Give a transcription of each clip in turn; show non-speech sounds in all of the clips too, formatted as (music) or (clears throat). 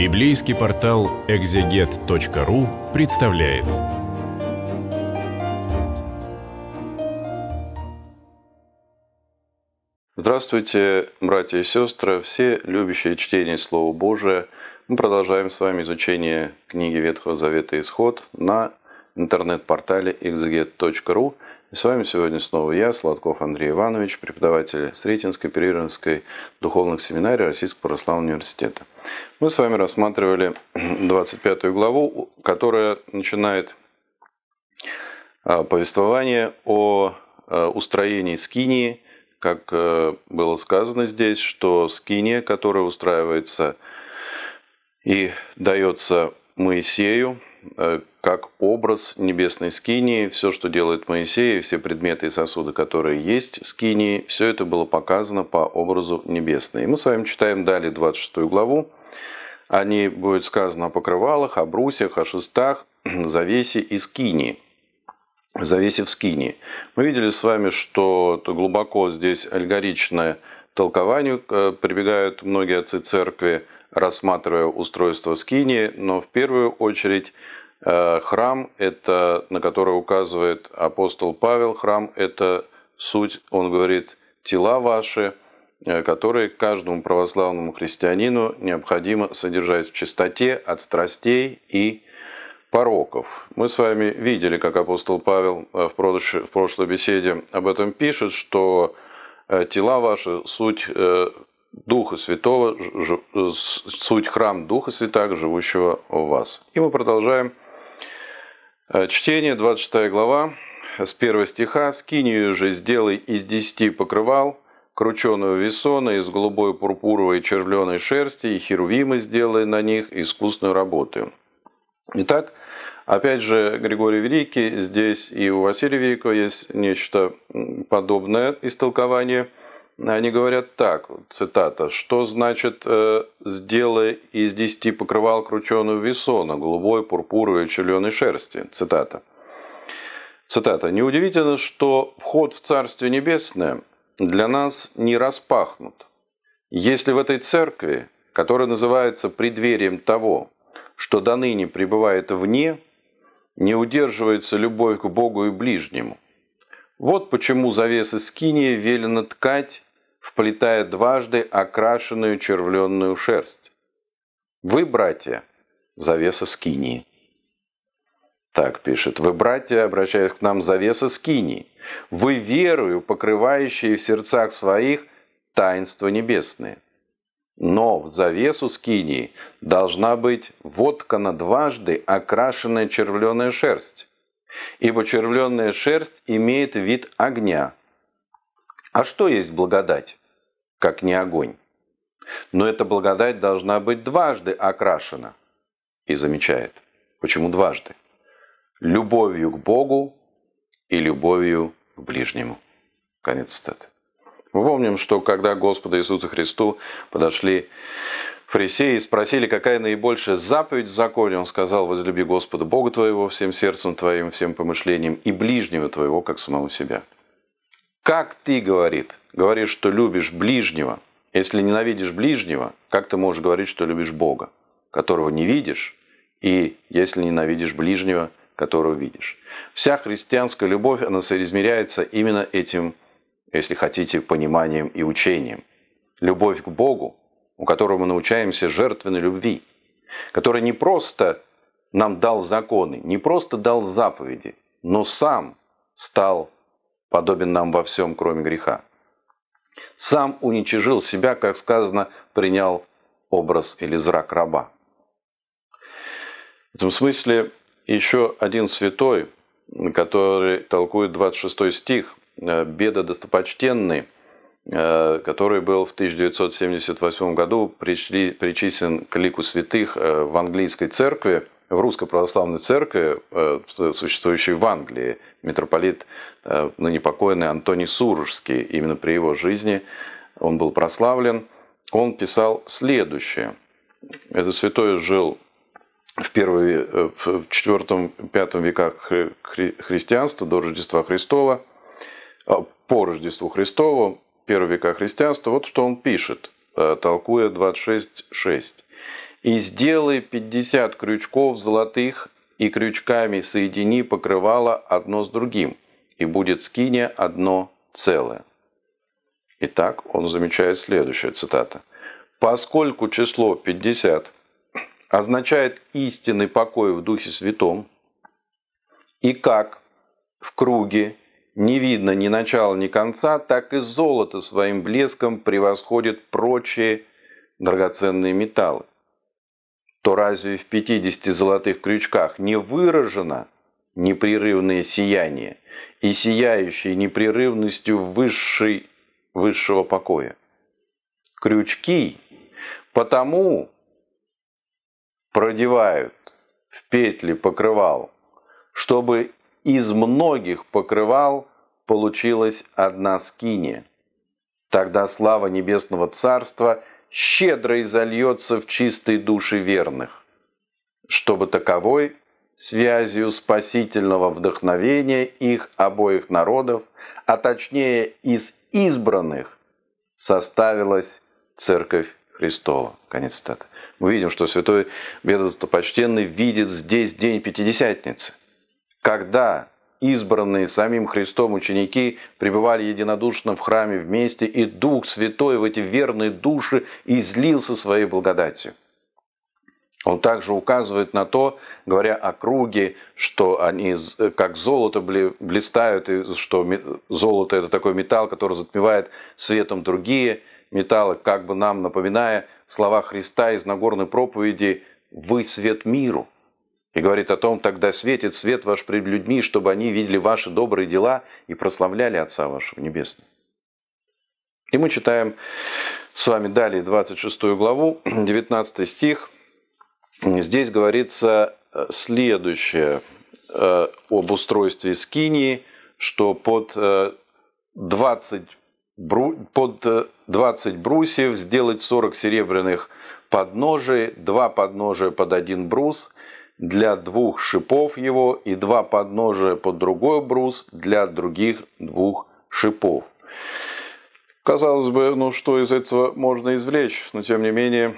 Библейский портал экзегет.ру представляет. Здравствуйте, братья и сестры, все любящие чтение Слова Божия. Мы продолжаем с вами изучение книги Ветхого Завета «Исход» на интернет-портале экзегет.ру – и с вами сегодня снова я, Сладков Андрей Иванович, преподаватель Сретенской Перерынской духовных семинарий Российского православного университета. Мы с вами рассматривали 25 (clears throat) главу, которая начинает а, повествование о а, устроении скинии, как э, было сказано здесь, что скиния, которая устраивается и дается Моисею, э, как образ небесной скинии, все, что делает Моисей, все предметы и сосуды, которые есть в скинии, все это было показано по образу небесной. И мы с вами читаем далее 26 главу. О ней будет сказано о покрывалах, о брусьях, о шестах, (clears throat) завесе и скинии. Завесе в скинии. Мы видели с вами, что глубоко здесь аллегоричное толкованию э, прибегают многие отцы церкви, рассматривая устройство скинии, но в первую очередь – Э, храм – это, на который указывает апостол Павел, храм – это суть, он говорит, тела ваши, э, которые каждому православному христианину необходимо содержать в чистоте от страстей и пороков. Мы с вами видели, как апостол Павел э, в прошлой беседе об этом пишет, что тела ваши – суть Духа Святого, суть храм Духа Святаго, живущего в вас. И мы продолжаем Э, чтение, 26 глава, с 1 стиха. «Скинию же сделай из десяти покрывал, крученую весона из голубой пурпуровой червленой шерсти, и херувимы сделай на них искусную работу». Итак, опять же, Григорий Великий, здесь и у Василия Великого есть нечто подобное истолкование – они говорят так, цитата, «Что значит э, «сделай из десяти покрывал крученую весона, голубой, пурпуровой, челеной шерсти»?» Цитата. Цитата. «Неудивительно, что вход в Царствие Небесное для нас не распахнут. Если в этой церкви, которая называется предверием того, что до ныне пребывает вне, не удерживается любовь к Богу и ближнему. Вот почему завесы скиния велено ткать вплетая дважды окрашенную червленную шерсть. «Вы, братья!» – завеса скинии. Так пишет. «Вы, братья, обращаясь к нам, завеса скинии, вы верою, покрывающие в сердцах своих таинства небесные. Но в завесу скинии должна быть воткана дважды окрашенная червленая шерсть, ибо червленая шерсть имеет вид огня, а что есть благодать, как не огонь? Но эта благодать должна быть дважды окрашена. И замечает. Почему дважды? Любовью к Богу и любовью к ближнему. Конец цитаты. Мы помним, что когда Господу Иисусу Христу подошли фарисеи и спросили, какая наибольшая заповедь в законе, он сказал, возлюби Господа Бога твоего всем сердцем твоим, всем помышлением и ближнего твоего, как самого себя. Как ты, говорит, говоришь, что любишь ближнего? Если ненавидишь ближнего, как ты можешь говорить, что любишь Бога, которого не видишь, и если ненавидишь ближнего, которого видишь? Вся христианская любовь, она соизмеряется именно этим, если хотите, пониманием и учением. Любовь к Богу, у которого мы научаемся жертвенной любви, который не просто нам дал законы, не просто дал заповеди, но сам стал подобен нам во всем, кроме греха. Сам уничижил себя, как сказано, принял образ или зрак раба. В этом смысле еще один святой, который толкует 26 стих, э, беда достопочтенный, э, который был в 1978 году причислен к лику святых э, в английской церкви – в Русской Православной Церкви, э, существующей в Англии, митрополит э, ныне ну, покойный Антоний Сурожский, именно при его жизни он был прославлен, он писал следующее. Этот святой жил в, первые, э, в 4-5 веках христианства до Рождества Христова, а по Рождеству Христову, первого века христианства, вот что он пишет, толкуя 26.6. И сделай 50 крючков золотых и крючками соедини покрывало одно с другим, и будет скиня одно целое. Итак, он замечает следующее, цитата. «Поскольку число 50 означает истинный покой в Духе Святом, и как в круге не видно ни начала, ни конца, так и золото своим блеском превосходит прочие драгоценные металлы то разве в 50 золотых крючках не выражено непрерывное сияние и сияющее непрерывностью высшей, высшего покоя? Крючки потому продевают в петли покрывал, чтобы из многих покрывал получилась одна скиния. Тогда слава Небесного Царства – щедро изольется в чистые души верных, чтобы таковой связью спасительного вдохновения их обоих народов, а точнее из избранных, составилась Церковь Христова. Конец цитаты. Мы видим, что святой Бедостопочтенный видит здесь день Пятидесятницы, когда избранные самим Христом ученики пребывали единодушно в храме вместе, и Дух Святой в эти верные души излился своей благодатью. Он также указывает на то, говоря о круге, что они э, как золото блистают, и что золото это такой металл, который затмевает светом другие металлы, как бы нам напоминая слова Христа из Нагорной проповеди «Вы свет миру». И говорит о том, тогда светит свет ваш пред людьми, чтобы они видели ваши добрые дела и прославляли Отца вашего Небесного. И мы читаем с вами далее 26 главу, 19 стих. Здесь говорится э, следующее э, об устройстве Скинии, что под 20, э, под 20 брусьев сделать 40 серебряных подножий, два подножия под один брус – для двух шипов его и два подножия под другой брус для других двух шипов. Казалось бы, ну что из этого можно извлечь, но тем не менее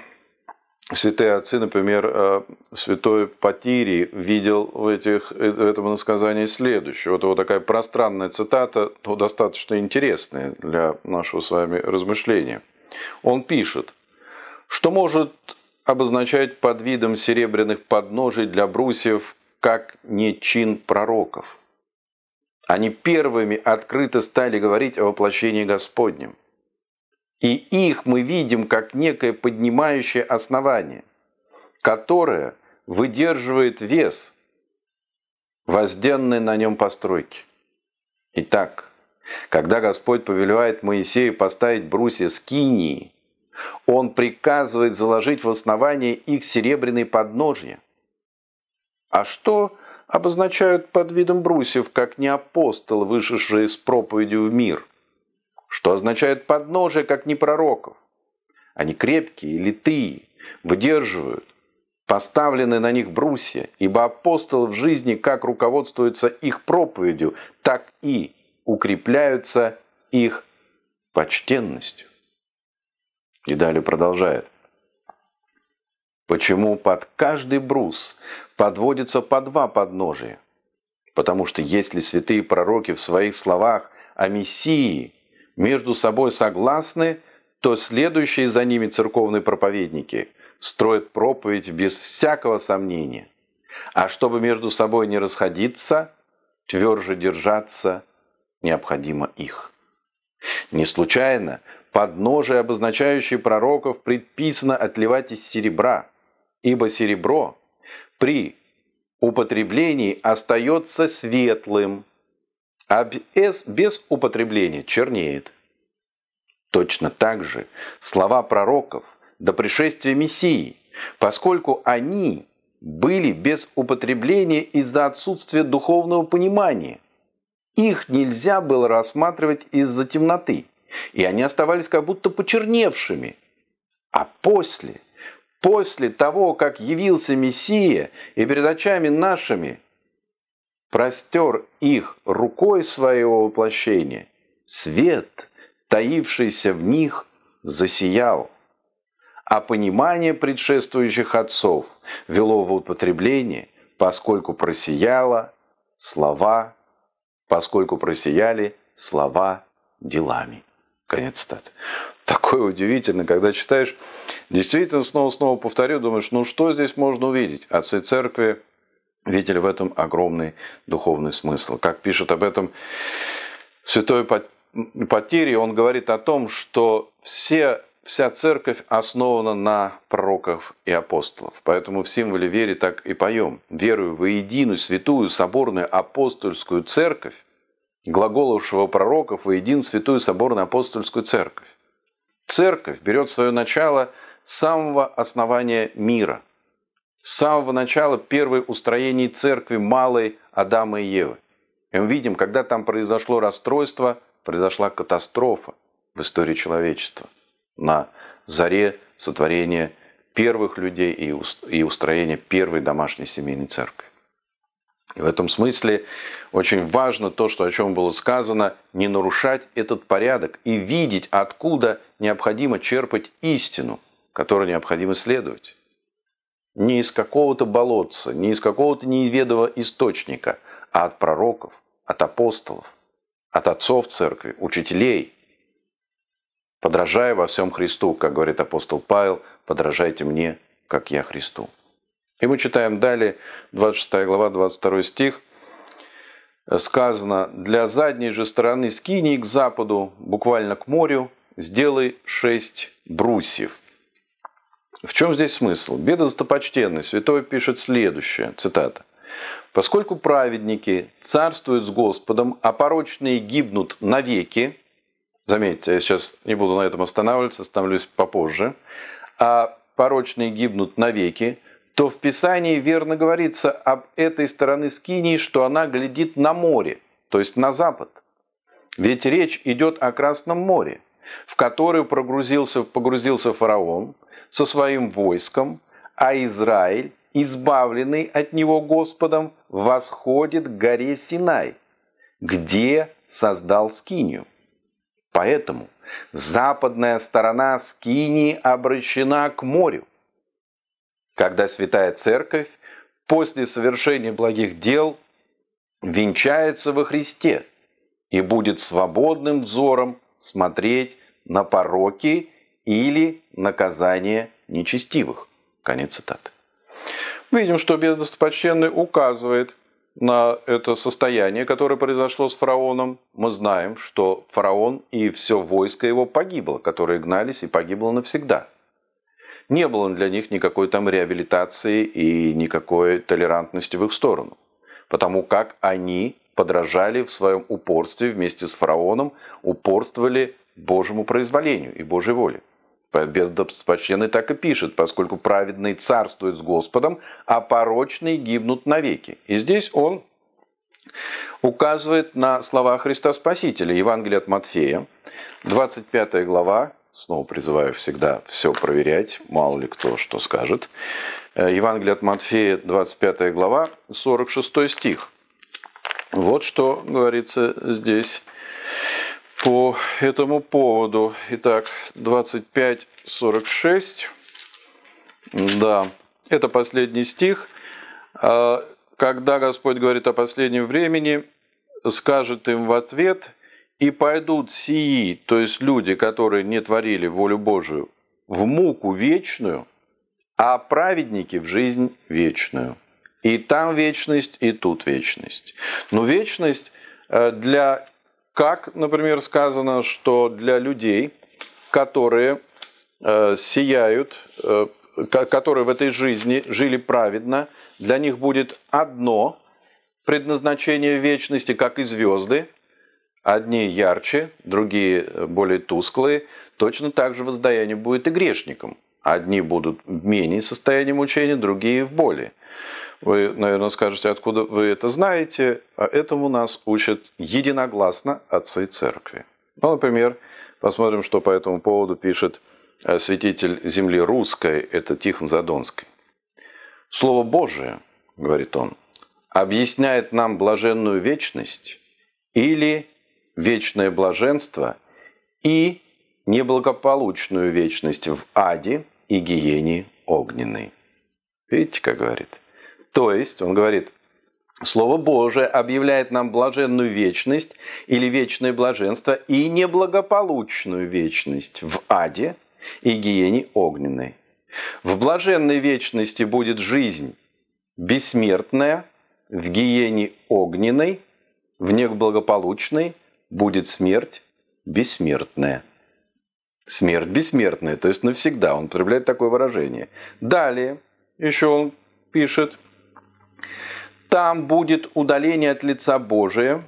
святые отцы, например, э, святой Патирий видел в, этих, в э, этом насказании следующее. Вот, вот такая пространная цитата, то достаточно интересная для нашего с вами размышления. Он пишет, что может обозначают под видом серебряных подножий для брусьев как не чин пророков. Они первыми открыто стали говорить о воплощении Господнем. И их мы видим как некое поднимающее основание, которое выдерживает вес возденной на нем постройки. Итак, когда Господь повелевает Моисею поставить брусья с скинии, он приказывает заложить в основание их серебряные подножья. А что обозначают под видом брусьев, как не апостол, вышедший с проповедью в мир? Что означает подножие, как не пророков? Они крепкие, литые, выдерживают. Поставлены на них брусья, ибо апостол в жизни как руководствуется их проповедью, так и укрепляются их почтенностью. И далее продолжает. Почему под каждый брус подводится по два подножия? Потому что если святые пророки в своих словах о Мессии между собой согласны, то следующие за ними церковные проповедники строят проповедь без всякого сомнения. А чтобы между собой не расходиться, тверже держаться необходимо их. Не случайно Подножие, обозначающее пророков, предписано отливать из серебра, ибо серебро при употреблении остается светлым, а без употребления чернеет. Точно так же слова пророков до пришествия Мессии, поскольку они были без употребления из-за отсутствия духовного понимания. Их нельзя было рассматривать из-за темноты. И они оставались как будто почерневшими. А после, после того, как явился Мессия и перед очами нашими простер их рукой своего воплощения, свет, таившийся в них, засиял. А понимание предшествующих отцов вело в употребление, поскольку просияло слова, поскольку просияли слова делами. Конец цитаты. Такое удивительно, когда читаешь. Действительно, снова-снова повторю, думаешь, ну что здесь можно увидеть? Отцы церкви видели в этом огромный духовный смысл. Как пишет об этом святой Потери, он говорит о том, что все вся церковь основана на пророков и апостолов. Поэтому в символе веры так и поем. Верую во единую, святую, соборную, апостольскую церковь, глаголовшего пророков и един Святую Соборную Апостольскую Церковь. Церковь берет свое начало с самого основания мира, с самого начала первой устроений церкви малой Адама и Евы. И мы видим, когда там произошло расстройство, произошла катастрофа в истории человечества на заре сотворения первых людей и устроения первой домашней семейной церкви. И в этом смысле очень важно то, что, о чем было сказано, не нарушать этот порядок и видеть, откуда необходимо черпать истину, которой необходимо следовать. Не из какого-то болотца, не из какого-то неизведого источника, а от пророков, от апостолов, от отцов церкви, учителей. Подражая во всем Христу, как говорит апостол Павел, подражайте мне, как я Христу. И мы читаем далее, 26 глава, 22 стих. Сказано, для задней же стороны Скинии к западу, буквально к морю, сделай шесть брусьев. В чем здесь смысл? Беда достопочтенный святой пишет следующее, цитата. «Поскольку праведники царствуют с Господом, а порочные гибнут навеки», заметьте, я сейчас не буду на этом останавливаться, остановлюсь попозже, «а порочные гибнут навеки, то в Писании верно говорится об этой стороне Скинии, что она глядит на море, то есть на запад. Ведь речь идет о Красном море, в которое прогрузился, погрузился фараон со своим войском, а Израиль, избавленный от него Господом, восходит к горе Синай, где создал Скинию. Поэтому западная сторона Скинии обращена к морю, когда Святая Церковь после совершения благих дел венчается во Христе и будет свободным взором смотреть на пороки или наказание нечестивых. Конец цитаты. Видим, что Бедостопочтенный указывает на это состояние, которое произошло с фараоном. Мы знаем, что фараон и все войско его погибло, которые гнались и погибло навсегда – не было для них никакой там реабилитации и никакой толерантности в их сторону. Потому как они подражали в своем упорстве вместе с фараоном, упорствовали Божьему произволению и Божьей воле. Бедопочтенный так и пишет, поскольку праведный царствует с Господом, а порочные гибнут навеки. И здесь он указывает на слова Христа Спасителя, Евангелие от Матфея, 25 глава, Снова призываю всегда все проверять, мало ли кто что скажет. Э, Евангелие от Матфея, 25 глава, 46 стих. Вот что говорится здесь по этому поводу. Итак, 25-46. Да, это последний стих. А, когда Господь говорит о последнем времени, скажет им в ответ – и пойдут сии, то есть люди, которые не творили волю Божию, в муку вечную, а праведники в жизнь вечную. И там вечность, и тут вечность. Но вечность э, для, как, например, сказано, что для людей, которые э, сияют, э, которые в этой жизни жили праведно, для них будет одно предназначение вечности, как и звезды – Одни ярче, другие э, более тусклые. Точно так же воздаяние будет и грешникам. Одни будут в менее состоянии мучения, другие в боли. Вы, наверное, скажете, откуда вы это знаете? А этому нас учат единогласно отцы церкви. Ну, например, посмотрим, что по этому поводу пишет э, святитель земли русской, это Тихон Задонский. «Слово Божие, — говорит он, — объясняет нам блаженную вечность или вечное блаженство и неблагополучную вечность в аде и гиене огненной. Видите, как говорит? То есть, он говорит, Слово Божие объявляет нам блаженную вечность или вечное блаженство и неблагополучную вечность в аде и гиене огненной. В блаженной вечности будет жизнь бессмертная, в гиене огненной, в неблагополучной будет смерть бессмертная. Смерть бессмертная, то есть навсегда. Он проявляет такое выражение. Далее еще он пишет. Там будет удаление от лица Божия,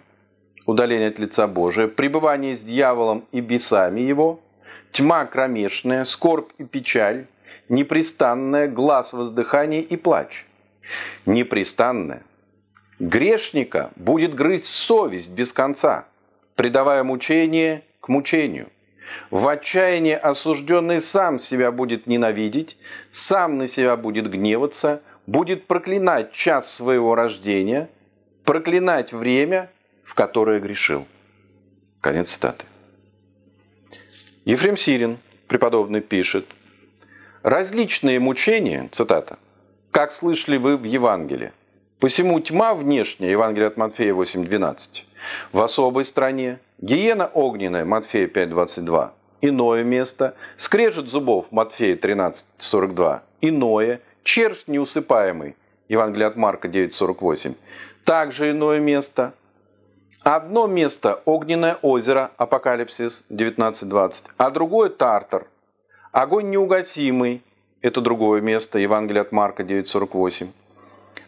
удаление от лица Божия, пребывание с дьяволом и бесами его, тьма кромешная, скорбь и печаль, непрестанная, глаз воздыхания и плач. Непрестанная. Грешника будет грызть совесть без конца – придавая мучение к мучению. В отчаянии осужденный сам себя будет ненавидеть, сам на себя будет гневаться, будет проклинать час своего рождения, проклинать время, в которое грешил. Конец статы. Ефрем Сирин, преподобный, пишет, «Различные мучения, цитата, как слышали вы в Евангелии, Посему тьма внешняя, Евангелие от Матфея 8.12, в особой стране, гиена огненная, Матфея 5.22, иное место, скрежет зубов, Матфея 13.42, иное, червь неусыпаемый, Евангелие от Марка 9.48, также иное место, Одно место – огненное озеро, Апокалипсис 19.20, а другое – Тартар. Огонь неугасимый – это другое место, Евангелие от Марка 9.48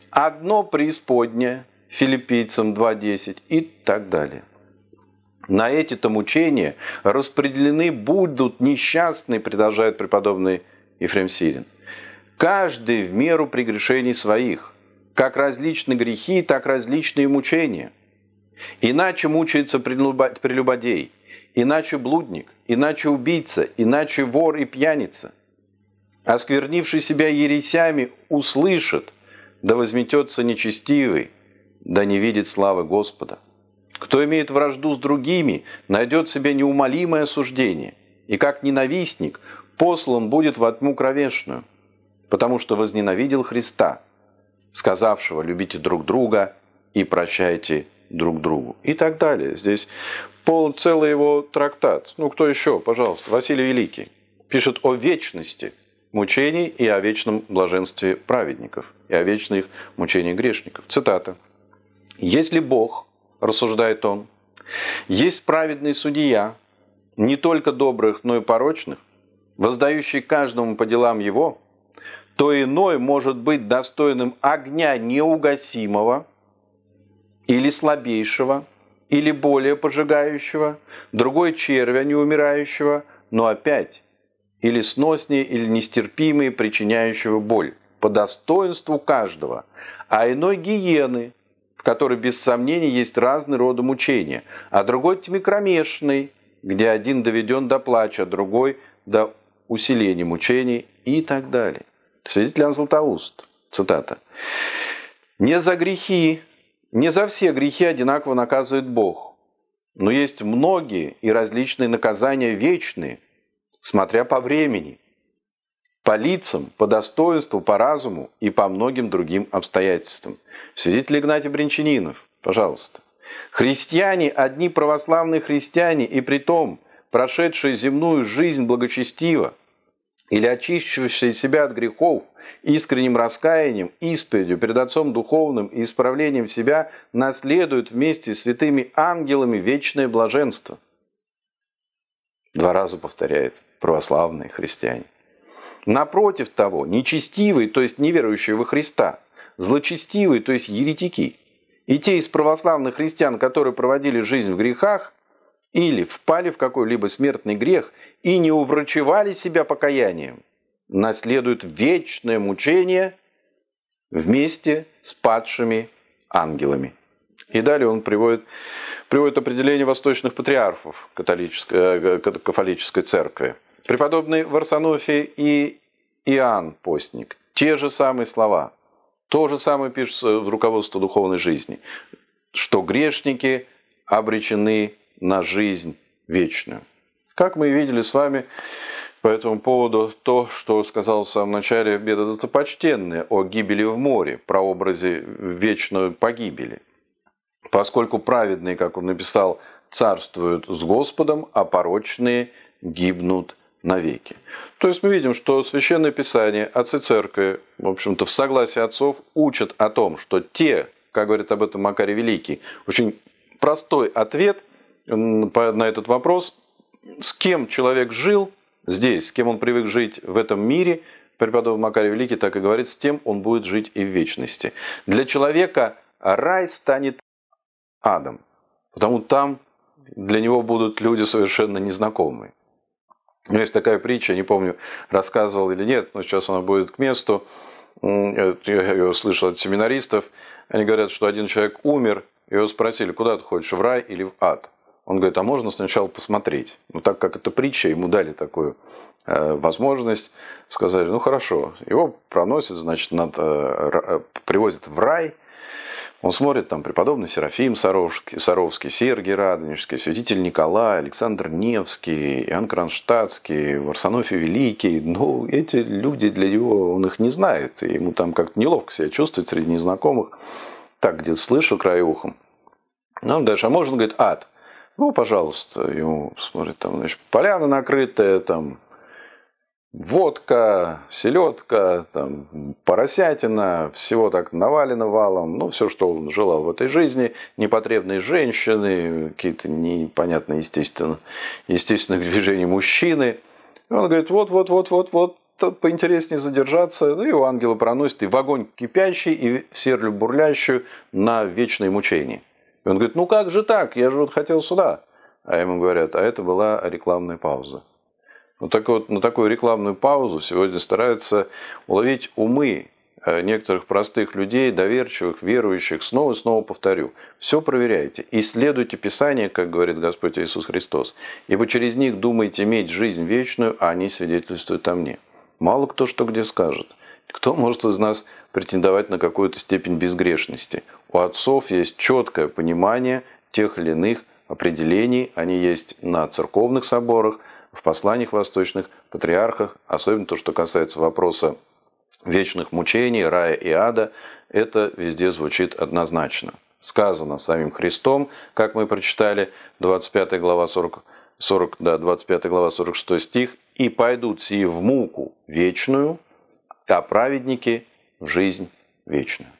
одно преисподнее, филиппийцам 2.10 и так далее. На эти-то мучения распределены будут несчастные, продолжает преподобный Ефрем Сирин. Каждый в меру прегрешений своих, как различны грехи, так различные мучения. Иначе мучается прелюбодей, иначе блудник, иначе убийца, иначе вор и пьяница. Осквернивший себя ересями, услышит, да возметется нечестивый, да не видит славы Господа. Кто имеет вражду с другими, найдет себе неумолимое суждение, и как ненавистник послан будет во тьму кровешную, потому что возненавидел Христа, сказавшего «любите друг друга и прощайте друг другу» и так далее. Здесь пол, целый его трактат. Ну, кто еще, пожалуйста? Василий Великий пишет о вечности – мучений и о вечном блаженстве праведников, и о вечных мучениях грешников. Цитата. «Если Бог, – рассуждает он, – есть праведный судья, не только добрых, но и порочных, воздающий каждому по делам его, то иной может быть достойным огня неугасимого или слабейшего, или более пожигающего, другой червя неумирающего, но опять или сноснее, или нестерпимые, причиняющего боль, по достоинству каждого, а иной гиены, в которой без сомнения есть разные роды мучения, а другой тьмы кромешной, где один доведен до плача, а другой до усиления мучений и так далее. Свидетель Иоанн Златоуст, цитата. «Не за грехи, не за все грехи одинаково наказывает Бог, но есть многие и различные наказания вечные – смотря по времени, по лицам, по достоинству, по разуму и по многим другим обстоятельствам. Свидетель Игнатий Бринчанинов, пожалуйста. Христиане, одни православные христиане, и при том, прошедшие земную жизнь благочестиво, или очищившие себя от грехов, искренним раскаянием, исповедью перед Отцом Духовным и исправлением себя, наследуют вместе с святыми ангелами вечное блаженство. Два раза повторяет православные христиане. Напротив того, нечестивые, то есть неверующие во Христа, злочестивые, то есть еретики, и те из православных христиан, которые проводили жизнь в грехах, или впали в какой-либо смертный грех и не уврачевали себя покаянием, наследуют вечное мучение вместе с падшими ангелами. И далее он приводит, приводит определение восточных патриархов католической, э, католической церкви. Преподобный Варсонофий и Иоанн Постник. Те же самые слова. То же самое пишется в руководстве духовной жизни. Что грешники обречены на жизнь вечную. Как мы видели с вами по этому поводу то, что сказал в самом начале Беда достопочтенные о гибели в море, про образе вечную погибели поскольку праведные, как он написал, царствуют с Господом, а порочные гибнут навеки. То есть мы видим, что Священное Писание, отцы церкви, в общем-то, в согласии отцов учат о том, что те, как говорит об этом Макарий Великий, очень простой ответ на этот вопрос, с кем человек жил здесь, с кем он привык жить в этом мире, преподобный Макарий Великий так и говорит, с тем он будет жить и в вечности. Для человека рай станет адом. Потому там для него будут люди совершенно незнакомые. Но есть такая притча, не помню, рассказывал или нет, но сейчас она будет к месту. Я ее слышал от семинаристов. Они говорят, что один человек умер, его спросили, куда ты хочешь, в рай или в ад? Он говорит, а можно сначала посмотреть? Ну, так как это притча, ему дали такую э, возможность, сказали, ну, хорошо. Его проносят, значит, над, э, э, привозят в рай – он смотрит там преподобный Серафим Саровский, Саровский Сергий Радонежский, святитель Николай, Александр Невский, Иоанн Кронштадтский, Варсонофий Великий. Ну, эти люди для него, он их не знает. И ему там как-то неловко себя чувствовать среди незнакомых. Так где-то слышу краеухом. Ну, дальше, а может, говорит, ад. Ну, пожалуйста, ему смотрит, там, значит, поляна накрытая, там, водка, селедка, там, поросятина, всего так навалено валом, ну, все, что он желал в этой жизни, непотребные женщины, какие-то непонятные, естественно, естественных движений мужчины. И он говорит, вот-вот-вот-вот-вот, поинтереснее задержаться, ну, и у ангела проносит и в огонь кипящий, и в серлю бурлящую на вечные мучения. И он говорит, ну как же так, я же вот хотел сюда. А ему говорят, а это была рекламная пауза. Вот так вот, на такую рекламную паузу сегодня стараются уловить умы э, некоторых простых людей, доверчивых, верующих. Снова и снова повторю. Все проверяйте. Исследуйте Писание, как говорит Господь Иисус Христос. Ибо через них думаете иметь жизнь вечную, а они свидетельствуют о мне. Мало кто что где скажет. Кто может из нас претендовать на какую-то степень безгрешности? У отцов есть четкое понимание тех или иных определений. Они есть на церковных соборах – в посланиях восточных, патриархах, особенно то, что касается вопроса вечных мучений, рая и ада, это везде звучит однозначно. Сказано самим Христом, как мы прочитали, 25 глава 40, 40, да, 25 глава 46 стих, «И пойдут сии в муку вечную, а праведники в жизнь вечную».